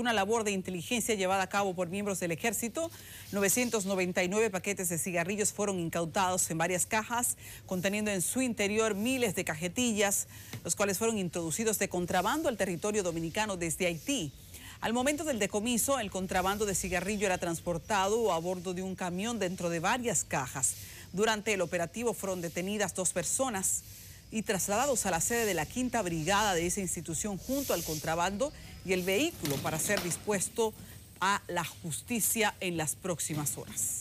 Una labor de inteligencia llevada a cabo por miembros del ejército, 999 paquetes de cigarrillos fueron incautados en varias cajas, conteniendo en su interior miles de cajetillas, los cuales fueron introducidos de contrabando al territorio dominicano desde Haití. Al momento del decomiso, el contrabando de cigarrillo era transportado a bordo de un camión dentro de varias cajas. Durante el operativo fueron detenidas dos personas y trasladados a la sede de la quinta brigada de esa institución junto al contrabando y el vehículo para ser dispuesto a la justicia en las próximas horas.